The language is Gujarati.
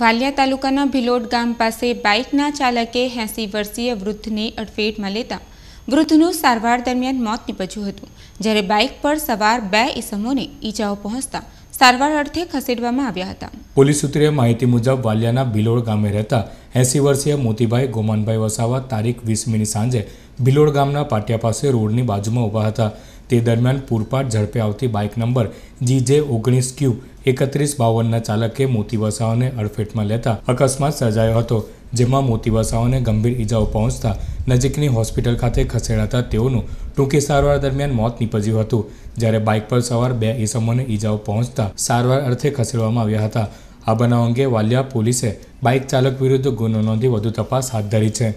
વાલિયા તાલુકાના ભિલોડ ગામ પાસે બાઇકના ચાલકે એંસી વર્ષીય વૃદ્ધને અડફેટમાં લેતા વૃદ્ધનું સારવાર દરમિયાન મોત નીપજ્યું હતું જ્યારે બાઇક પર સવાર બે ઇસમોને ઈજાઓ પહોંચતા સારવાર અર્થે ખસેડવામાં આવ્યા હતા પોલીસ સૂત્રે માહિતી મુજબ વાલિયાના ભિલોડ ગામે રહેતા એંસી વર્ષીય મોતીભાઈ ગોમાનભાઈ વસાવા તારીખ વીસમીની સાંજે ભિલોડ ગામના પાટિયા પાસે રોડની બાજુમાં ઊભા હતા તે દરમિયાન પૂરપાટ ઝડપે આવતી બાઇક નંબર જી જે ઓગણીસ ક્યુ એકત્રીસ બાવનના ચાલકે મોતી વસાવાને અડફેટમાં લેતા અકસ્માત સર્જાયો હતો જેમાં મોતી વસાઓને ગંભીર ઇજાઓ પહોંચતા નજીકની હોસ્પિટલ ખાતે ખસેડાતા તેઓનું ટૂંકી સારવાર દરમિયાન મોત નીપજ્યું હતું જ્યારે બાઇક પર સવાર બે ઇસમોને ઇજાઓ પહોંચતા સારવાર અર્થે ખસેડવામાં આવ્યા હતા આ બનાવ અંગે વાલિયા પોલીસે બાઇક ચાલક વિરુદ્ધ ગુનો નોંધી વધુ તપાસ હાથ ધરી છે